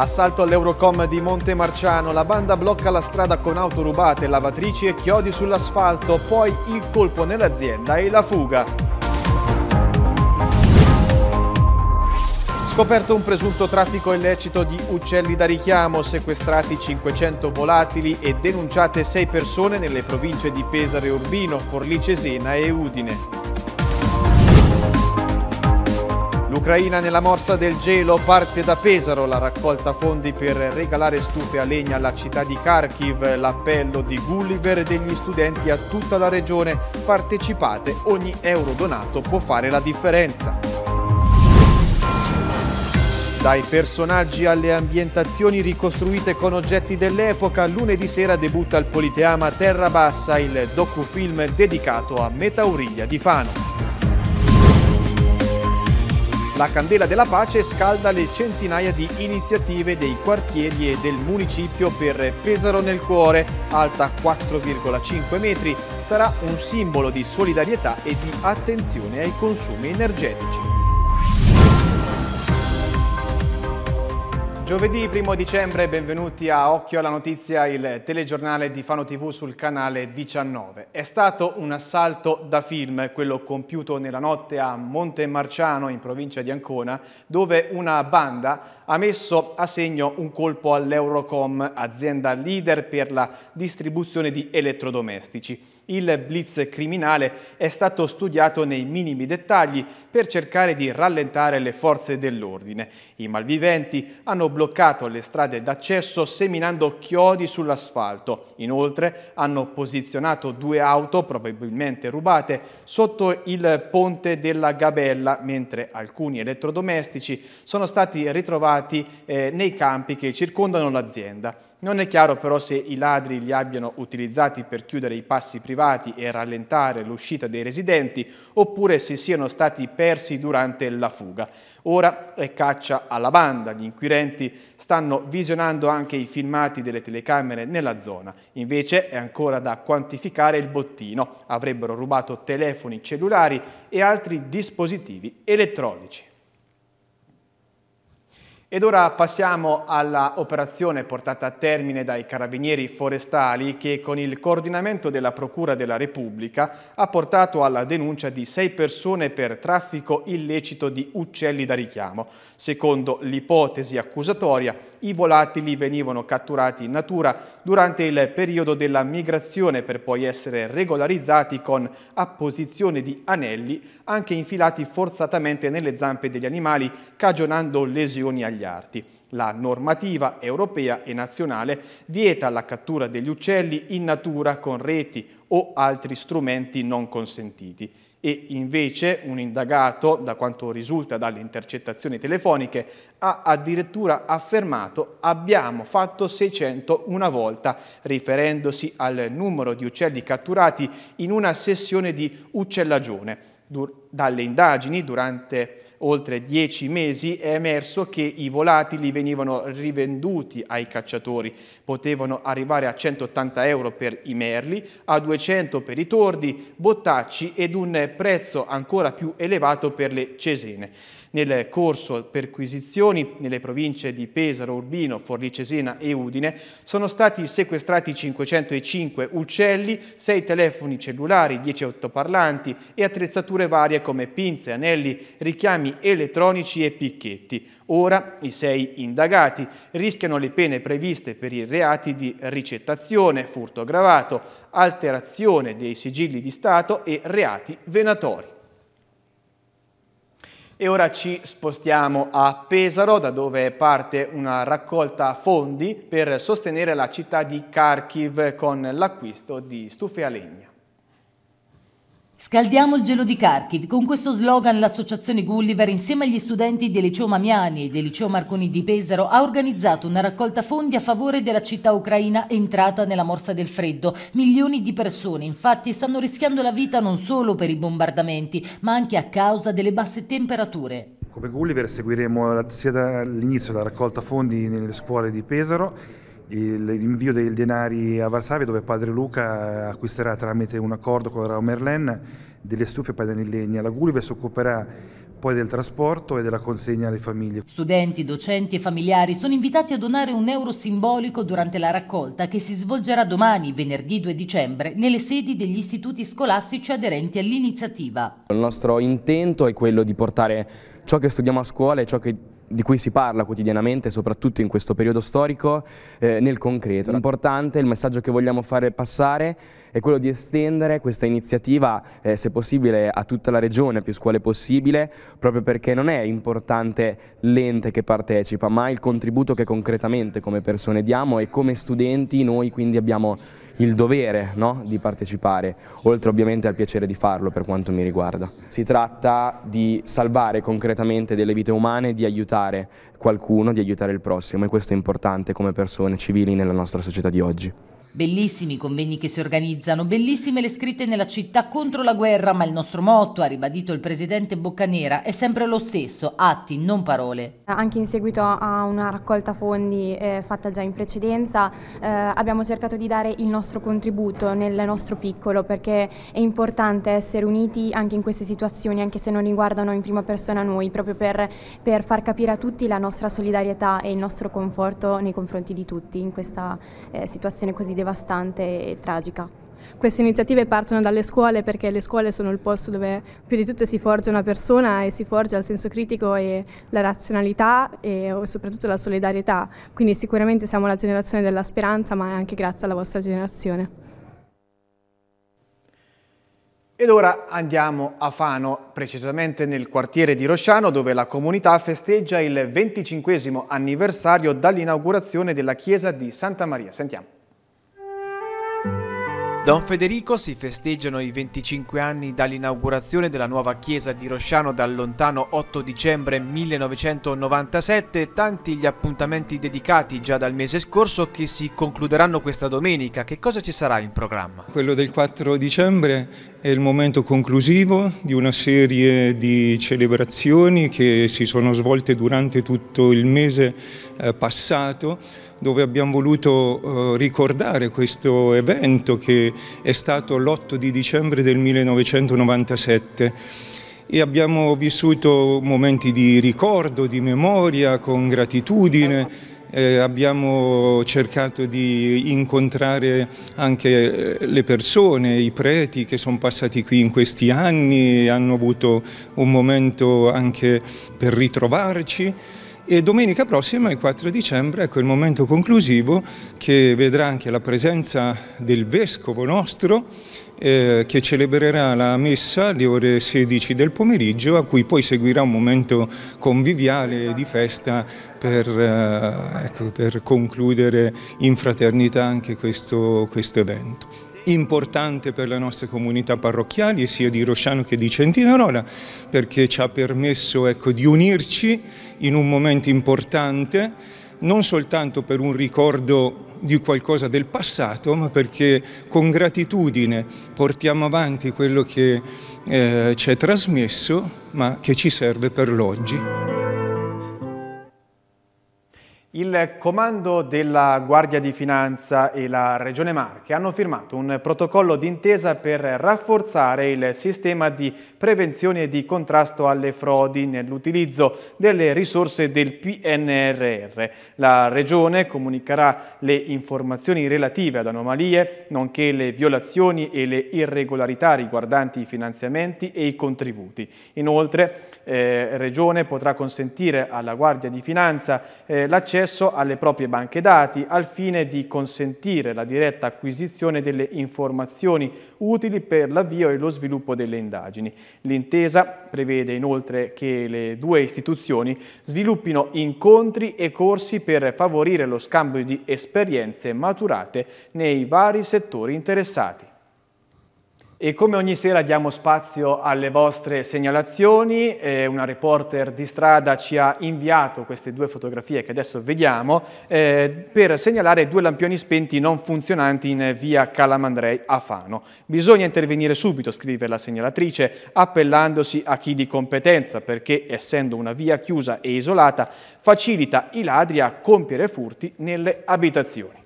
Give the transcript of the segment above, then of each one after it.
Assalto all'Eurocom di Montemarciano, la banda blocca la strada con auto rubate, lavatrici e chiodi sull'asfalto, poi il colpo nell'azienda e la fuga. Scoperto un presunto traffico illecito di uccelli da richiamo, sequestrati 500 volatili e denunciate 6 persone nelle province di Pesare Urbino, Forlì Cesena e Udine. L'Ucraina nella morsa del gelo parte da Pesaro, la raccolta fondi per regalare stufe a legna alla città di Kharkiv, l'appello di Gulliver e degli studenti a tutta la regione. Partecipate, ogni euro donato può fare la differenza. Dai personaggi alle ambientazioni ricostruite con oggetti dell'epoca, lunedì sera debutta al Politeama Terra Bassa il docufilm dedicato a Metauriglia di Fano. La candela della pace scalda le centinaia di iniziative dei quartieri e del municipio per Pesaro nel cuore, alta 4,5 metri, sarà un simbolo di solidarietà e di attenzione ai consumi energetici. Giovedì 1 dicembre, benvenuti a Occhio alla Notizia, il telegiornale di Fano TV sul canale 19. È stato un assalto da film, quello compiuto nella notte a Monte Marciano in provincia di Ancona, dove una banda ha messo a segno un colpo all'Eurocom, azienda leader per la distribuzione di elettrodomestici. Il blitz criminale è stato studiato nei minimi dettagli per cercare di rallentare le forze dell'ordine. I malviventi hanno bloccato le strade d'accesso seminando chiodi sull'asfalto. Inoltre hanno posizionato due auto, probabilmente rubate, sotto il ponte della Gabella, mentre alcuni elettrodomestici sono stati ritrovati trovati eh, nei campi che circondano l'azienda. Non è chiaro però se i ladri li abbiano utilizzati per chiudere i passi privati e rallentare l'uscita dei residenti oppure se siano stati persi durante la fuga. Ora è caccia alla banda, gli inquirenti stanno visionando anche i filmati delle telecamere nella zona. Invece è ancora da quantificare il bottino, avrebbero rubato telefoni cellulari e altri dispositivi elettronici. Ed ora passiamo all'operazione portata a termine dai carabinieri forestali che con il coordinamento della Procura della Repubblica ha portato alla denuncia di sei persone per traffico illecito di uccelli da richiamo. Secondo l'ipotesi accusatoria, i volatili venivano catturati in natura durante il periodo della migrazione per poi essere regolarizzati con apposizione di anelli anche infilati forzatamente nelle zampe degli animali cagionando lesioni agli agli arti. La normativa europea e nazionale vieta la cattura degli uccelli in natura con reti o altri strumenti non consentiti e invece un indagato, da quanto risulta dalle intercettazioni telefoniche, ha addirittura affermato abbiamo fatto 600 una volta, riferendosi al numero di uccelli catturati in una sessione di uccellagione. Dur dalle indagini durante oltre dieci mesi è emerso che i volatili venivano rivenduti ai cacciatori, potevano arrivare a 180 euro per i merli, a 200 per i tordi, bottacci ed un prezzo ancora più elevato per le cesene nel corso perquisizioni nelle province di Pesaro, Urbino, Forlicesena e Udine sono stati sequestrati 505 uccelli, 6 telefoni cellulari, 10 autoparlanti e attrezzature varie come pinze, anelli, richiami elettronici e picchetti. Ora i sei indagati rischiano le pene previste per i reati di ricettazione, furto aggravato, alterazione dei sigilli di Stato e reati venatori. E ora ci spostiamo a Pesaro, da dove parte una raccolta fondi per sostenere la città di Kharkiv con l'acquisto di stufe a legna. Scaldiamo il gelo di Kharkiv. Con questo slogan l'associazione Gulliver insieme agli studenti del liceo Mamiani e del liceo Marconi di Pesaro ha organizzato una raccolta fondi a favore della città ucraina entrata nella morsa del freddo. Milioni di persone infatti stanno rischiando la vita non solo per i bombardamenti ma anche a causa delle basse temperature. Come Gulliver seguiremo sia dall'inizio della raccolta fondi nelle scuole di Pesaro l'invio dei denari a Varsavia dove padre Luca acquisterà tramite un accordo con la Merlin delle stufe e padani in legna. La Gulliver si occuperà poi del trasporto e della consegna alle famiglie. Studenti, docenti e familiari sono invitati a donare un euro simbolico durante la raccolta che si svolgerà domani, venerdì 2 dicembre, nelle sedi degli istituti scolastici aderenti all'iniziativa. Il nostro intento è quello di portare ciò che studiamo a scuola e ciò che di cui si parla quotidianamente, soprattutto in questo periodo storico, eh, nel concreto. L'importante, il messaggio che vogliamo fare passare è quello di estendere questa iniziativa, eh, se possibile, a tutta la regione, più scuole possibile, proprio perché non è importante l'ente che partecipa, ma il contributo che concretamente come persone diamo e come studenti noi quindi abbiamo il dovere no? di partecipare, oltre ovviamente al piacere di farlo per quanto mi riguarda. Si tratta di salvare concretamente delle vite umane, di aiutare qualcuno, di aiutare il prossimo e questo è importante come persone civili nella nostra società di oggi. Bellissimi i convegni che si organizzano, bellissime le scritte nella città contro la guerra, ma il nostro motto, ha ribadito il presidente Boccanera, è sempre lo stesso, atti, non parole. Anche in seguito a una raccolta fondi eh, fatta già in precedenza, eh, abbiamo cercato di dare il nostro contributo nel nostro piccolo, perché è importante essere uniti anche in queste situazioni, anche se non riguardano in prima persona noi, proprio per, per far capire a tutti la nostra solidarietà e il nostro conforto nei confronti di tutti in questa eh, situazione così delicata devastante e tragica. Queste iniziative partono dalle scuole perché le scuole sono il posto dove più di tutto si forgia una persona e si forgia il senso critico e la razionalità e soprattutto la solidarietà. Quindi sicuramente siamo la generazione della speranza ma è anche grazie alla vostra generazione. Ed ora andiamo a Fano, precisamente nel quartiere di Rosciano, dove la comunità festeggia il 25 anniversario dall'inaugurazione della chiesa di Santa Maria. Sentiamo. Don Federico si festeggiano i 25 anni dall'inaugurazione della nuova chiesa di Rosciano dal lontano 8 dicembre 1997, tanti gli appuntamenti dedicati già dal mese scorso che si concluderanno questa domenica. Che cosa ci sarà in programma? Quello del 4 dicembre è il momento conclusivo di una serie di celebrazioni che si sono svolte durante tutto il mese eh, passato dove abbiamo voluto eh, ricordare questo evento che è stato l'8 di dicembre del 1997 e abbiamo vissuto momenti di ricordo, di memoria, con gratitudine, eh, abbiamo cercato di incontrare anche eh, le persone, i preti che sono passati qui in questi anni, hanno avuto un momento anche per ritrovarci e domenica prossima, il 4 dicembre, ecco il momento conclusivo che vedrà anche la presenza del Vescovo nostro eh, che celebrerà la messa alle ore 16 del pomeriggio a cui poi seguirà un momento conviviale di festa per, eh, ecco, per concludere in fraternità anche questo, questo evento importante per le nostre comunità parrocchiali, sia di Rosciano che di Centinarola, perché ci ha permesso ecco, di unirci in un momento importante, non soltanto per un ricordo di qualcosa del passato, ma perché con gratitudine portiamo avanti quello che eh, ci è trasmesso, ma che ci serve per l'oggi. Il Comando della Guardia di Finanza e la Regione Marche hanno firmato un protocollo d'intesa per rafforzare il sistema di prevenzione e di contrasto alle frodi nell'utilizzo delle risorse del PNRR. La Regione comunicherà le informazioni relative ad anomalie, nonché le violazioni e le irregolarità riguardanti i finanziamenti e i contributi. Inoltre, eh, Regione potrà consentire alla Guardia di Finanza eh, l'accesso accesso alle proprie banche dati al fine di consentire la diretta acquisizione delle informazioni utili per l'avvio e lo sviluppo delle indagini. L'intesa prevede inoltre che le due istituzioni sviluppino incontri e corsi per favorire lo scambio di esperienze maturate nei vari settori interessati. E come ogni sera diamo spazio alle vostre segnalazioni, eh, una reporter di strada ci ha inviato queste due fotografie che adesso vediamo eh, per segnalare due lampioni spenti non funzionanti in via Calamandrei a Fano. Bisogna intervenire subito, scrive la segnalatrice, appellandosi a chi di competenza perché essendo una via chiusa e isolata facilita i ladri a compiere furti nelle abitazioni.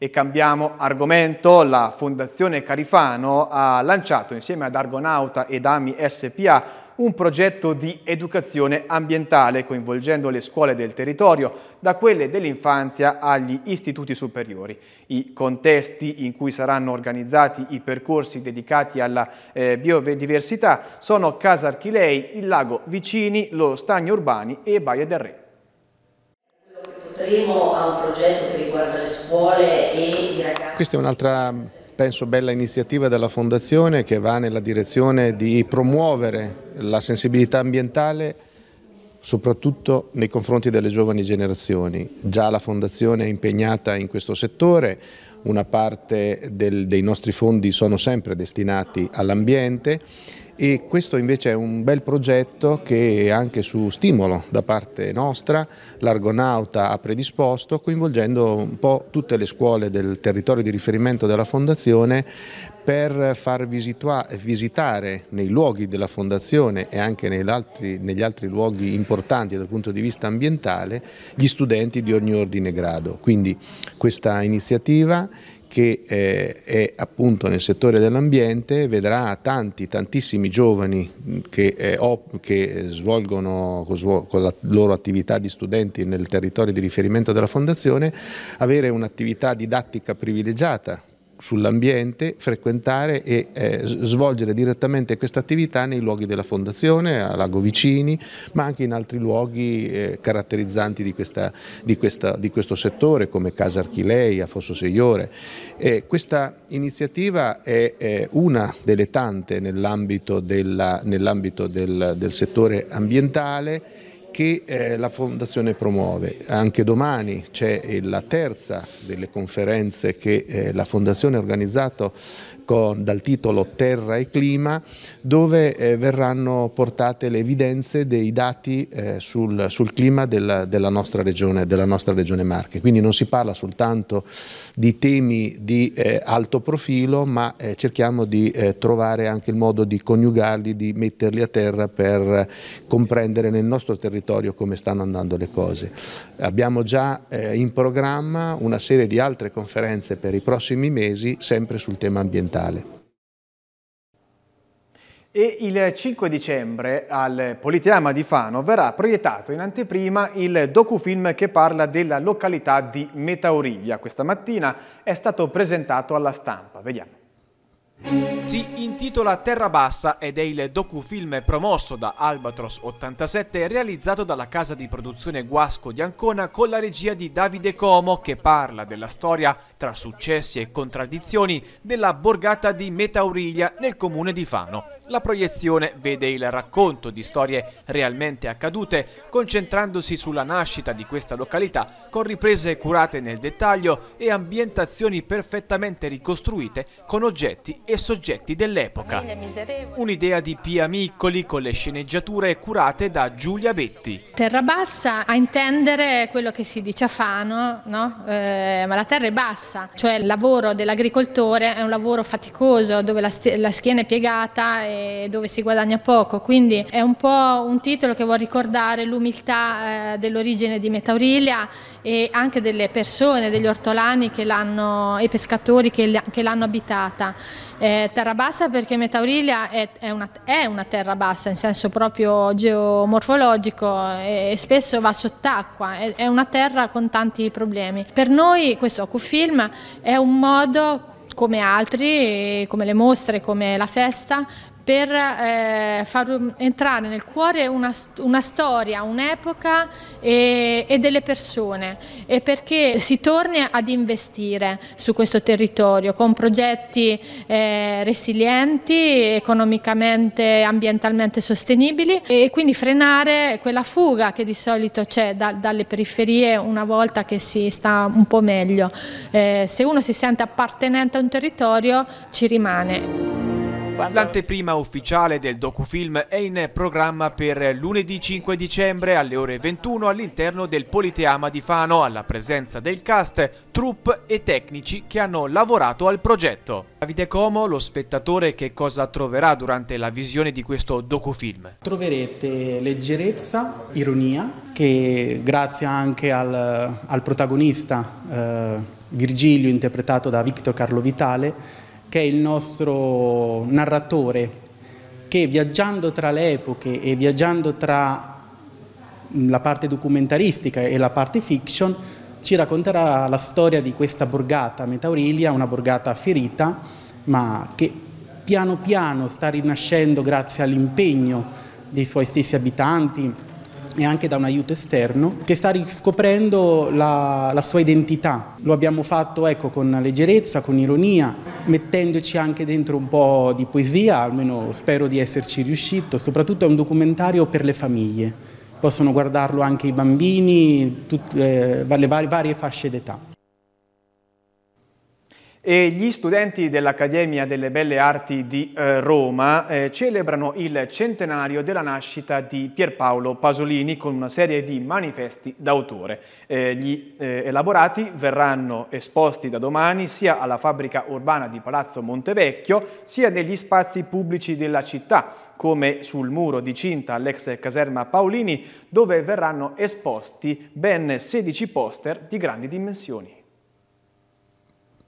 E cambiamo argomento, la Fondazione Carifano ha lanciato insieme ad Argonauta ed AMI SPA un progetto di educazione ambientale coinvolgendo le scuole del territorio, da quelle dell'infanzia agli istituti superiori. I contesti in cui saranno organizzati i percorsi dedicati alla eh, biodiversità sono Casa Archilei, il lago Vicini, lo Stagno Urbani e Baia del Re. Tremo ha un progetto che riguarda le scuole e i ragazzi. Questa è un'altra penso bella iniziativa della Fondazione che va nella direzione di promuovere la sensibilità ambientale soprattutto nei confronti delle giovani generazioni. Già la Fondazione è impegnata in questo settore, una parte del, dei nostri fondi sono sempre destinati all'ambiente e questo invece è un bel progetto che anche su stimolo da parte nostra l'Argonauta ha predisposto coinvolgendo un po' tutte le scuole del territorio di riferimento della Fondazione per far visitare nei luoghi della Fondazione e anche altri, negli altri luoghi importanti dal punto di vista ambientale gli studenti di ogni ordine e grado. Quindi questa iniziativa che eh, è appunto nel settore dell'ambiente, vedrà tanti, tantissimi giovani mm, che, eh, op, che svolgono con la loro attività di studenti nel territorio di riferimento della Fondazione avere un'attività didattica privilegiata sull'ambiente, frequentare e eh, svolgere direttamente questa attività nei luoghi della fondazione, a Lago Vicini, ma anche in altri luoghi eh, caratterizzanti di, questa, di, questa, di, questo settore come Casa Archilei, a Fosso Seiore. Eh, questa iniziativa è, è, una delle tante nell'ambito nell del, del settore ambientale che eh, la Fondazione promuove. Anche domani c'è la terza delle conferenze che eh, la Fondazione ha organizzato con, dal titolo Terra e Clima, dove eh, verranno portate le evidenze dei dati eh, sul, sul, clima della, della, nostra regione, della nostra regione Marche. Quindi non si parla soltanto di temi di eh, alto profilo, ma eh, cerchiamo di eh, trovare anche il modo di coniugarli, di metterli a terra per comprendere nel nostro territorio come stanno andando le cose. Abbiamo già eh, in programma una serie di altre conferenze per i prossimi mesi, sempre sul tema ambientale. E il 5 dicembre al Politeama di Fano verrà proiettato in anteprima il docufilm che parla della località di Metauriglia. Questa mattina è stato presentato alla stampa. Vediamo. Si intitola Terra Bassa ed è il docufilm promosso da Albatros 87 realizzato dalla casa di produzione Guasco di Ancona con la regia di Davide Como che parla della storia tra successi e contraddizioni della borgata di Metauriglia nel comune di Fano. La proiezione vede il racconto di storie realmente accadute concentrandosi sulla nascita di questa località con riprese curate nel dettaglio e ambientazioni perfettamente ricostruite con oggetti e soggetti dell'epoca. Un'idea di Pia Miccoli con le sceneggiature curate da Giulia Betti. Terra bassa a intendere quello che si dice a Fano, no? eh, ma la terra è bassa, cioè il lavoro dell'agricoltore è un lavoro faticoso dove la, la schiena è piegata e dove si guadagna poco, quindi è un po' un titolo che vuol ricordare l'umiltà eh, dell'origine di Metaurilia e anche delle persone, degli ortolani e pescatori che l'hanno abitata eh, terra bassa perché Metaurilia è, è, una, è, una, terra bassa in senso proprio geomorfologico e, e spesso va sott'acqua, è, è, una terra con tanti problemi. Per noi questo Acufilm è un modo come altri, come le mostre, come la festa, per eh, far entrare nel cuore una, una storia, un'epoca e, e, delle persone e perché si torni ad investire su questo territorio con progetti eh, resilienti, economicamente, ambientalmente sostenibili e quindi frenare quella fuga che di solito c'è da, dalle periferie una volta che si sta un po' meglio. Eh, se uno si sente appartenente a un territorio ci rimane. L'anteprima ufficiale del docufilm è in programma per lunedì 5 dicembre alle ore 21 all'interno del Politeama di Fano, alla presenza del cast, troupe e tecnici che hanno lavorato al progetto. Davide Como, lo spettatore, che cosa troverà durante la visione di questo docufilm? Troverete leggerezza, ironia, che grazie anche al, al protagonista eh, Virgilio, interpretato da Victor Carlo Vitale, che è il nostro narratore, che viaggiando tra le epoche e viaggiando tra mm, la parte documentaristica e la parte fiction, ci racconterà la storia di questa borgata Metaurilia, una borgata ferita, ma che piano piano sta rinascendo grazie all'impegno dei suoi stessi abitanti, e anche da un aiuto esterno che sta riscoprendo la, la sua identità. Lo abbiamo fatto ecco, con leggerezza, con ironia, mettendoci anche dentro un po' di poesia, almeno spero di esserci riuscito. Soprattutto è un documentario per le famiglie, possono guardarlo anche i bambini, tutte, eh, le varie fasce d'età e gli studenti dell'Accademia delle Belle Arti di eh, Roma eh, celebrano il centenario della nascita di Pierpaolo Pasolini con una serie di manifesti d'autore. Eh, gli eh, elaborati verranno esposti da domani sia alla fabbrica urbana di Palazzo Montevecchio sia negli spazi pubblici della città come sul muro di cinta all'ex caserma Paolini dove verranno esposti ben 16 poster di grandi dimensioni.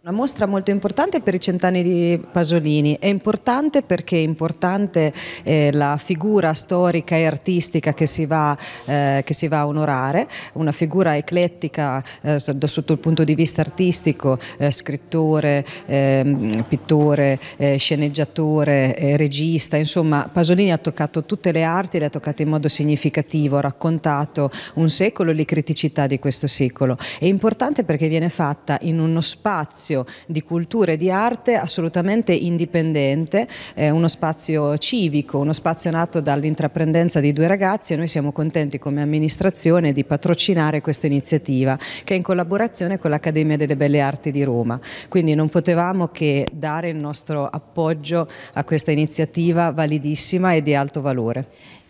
Una mostra molto importante per i cent'anni di Pasolini, è importante perché è importante eh, la figura storica e artistica che si va, eh, che si va a onorare, una figura eclettica eh, sotto il punto di vista artistico, eh, scrittore, ehm, pittore, eh, sceneggiatore, eh, regista, insomma Pasolini ha toccato tutte le arti, le ha toccate in modo significativo, ha raccontato un secolo e le criticità di questo secolo. È importante perché viene fatta in uno spazio spazio di cultura e di arte assolutamente indipendente, eh, uno spazio civico, uno spazio nato dall'intraprendenza di due ragazzi e noi siamo contenti come amministrazione di patrocinare questa iniziativa che è in collaborazione con l'Accademia delle Belle Arti di Roma. Quindi non potevamo che dare il nostro appoggio a questa iniziativa validissima e di alto valore.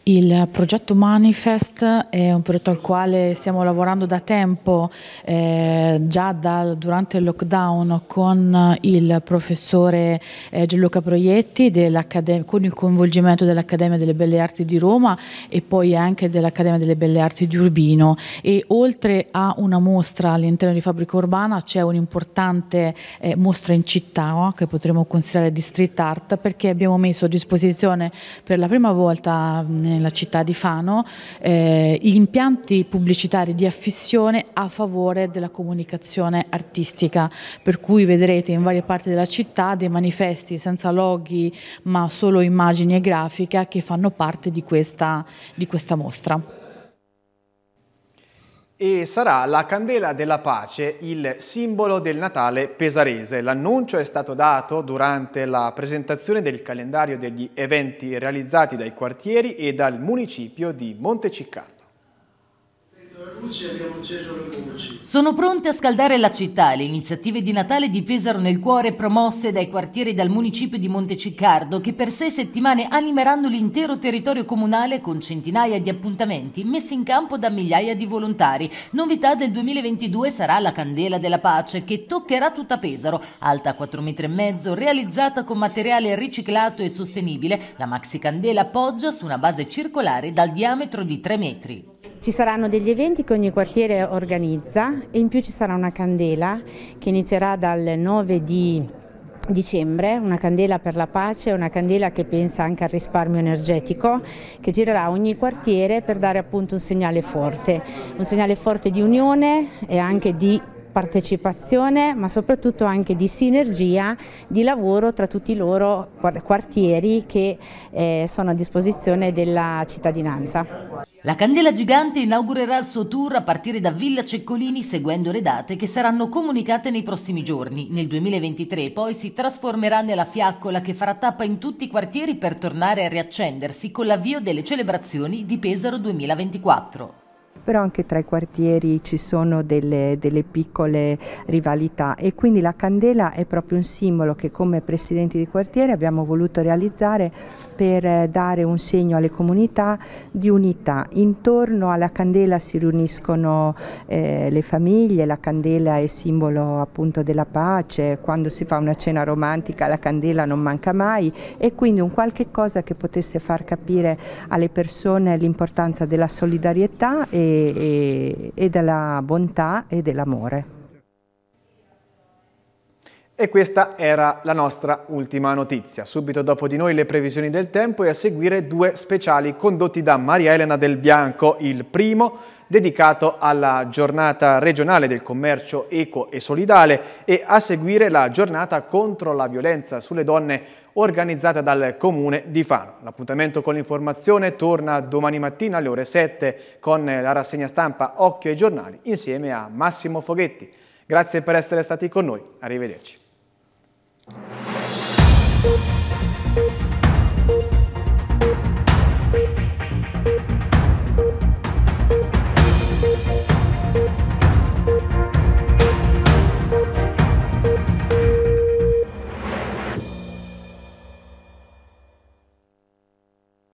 Il progetto Manifest è un progetto al quale stiamo lavorando da tempo, eh, già dal, durante il lockdown con il professore eh, Gianluca Proietti, con il coinvolgimento dell'Accademia delle Belle Arti di Roma e poi anche dell'Accademia delle Belle Arti di Urbino. E oltre a una mostra all'interno di Fabbrica Urbana c'è un'importante eh, mostra in città che potremmo considerare di street art perché abbiamo messo a disposizione per la prima volta nella città di Fano eh, gli impianti pubblicitari di affissione a favore della comunicazione artistica, per cui vedrete in varie parti della città dei manifesti senza loghi ma solo immagini e grafica che fanno parte di questa, di questa mostra e sarà la candela della pace il simbolo del Natale pesarese. L'annuncio è stato dato durante la presentazione del calendario degli eventi realizzati dai quartieri e dal municipio di Monteciccato luci e abbiamo acceso le voci. Sono pronte a scaldare la città le iniziative di Natale di Pesaro nel cuore promosse dai quartieri e dal municipio di Monteciccardo che per sei settimane animeranno l'intero territorio comunale con centinaia di appuntamenti messi in campo da migliaia di volontari. Novità del 2022 sarà la Candela della Pace che toccherà tutta Pesaro, alta 4,5 metri realizzata con materiale riciclato e sostenibile. La maxi candela poggia su una base circolare dal diametro di 3 metri. Ci saranno degli eventi che ogni quartiere organizza e in più ci sarà una candela che inizierà dal 9 di dicembre, una candela per la pace, una candela che pensa anche al risparmio energetico, che girerà ogni quartiere per dare appunto un segnale forte, un segnale forte di unione e anche di partecipazione ma soprattutto anche di sinergia di lavoro tra tutti i loro quartieri che eh, sono a disposizione della cittadinanza. La Candela Gigante inaugurerà il suo tour a partire da Villa Ceccolini seguendo le date che saranno comunicate nei prossimi giorni. Nel 2023 poi si trasformerà nella fiaccola che farà tappa in tutti i quartieri per tornare a riaccendersi con l'avvio delle celebrazioni di Pesaro 2024 però anche tra i quartieri ci sono delle, delle piccole rivalità e quindi la candela è proprio un simbolo che come presidenti di quartiere abbiamo voluto realizzare per dare un segno alle comunità di unità. Intorno alla candela si riuniscono eh, le famiglie, la candela è simbolo appunto della pace, quando si fa una cena romantica la candela non manca mai e quindi un qualche cosa che potesse far capire alle persone l'importanza della solidarietà e e, e, e della bontà e dell'amore. E questa era la nostra ultima notizia. Subito dopo di noi le previsioni del tempo e a seguire due speciali condotti da Maria Elena Del Bianco. Il primo dedicato alla giornata regionale del commercio eco e solidale e a seguire la giornata contro la violenza sulle donne organizzata dal Comune di Fano. L'appuntamento con l'informazione torna domani mattina alle ore 7 con la rassegna stampa Occhio ai giornali insieme a Massimo Foghetti. Grazie per essere stati con noi, arrivederci. thank you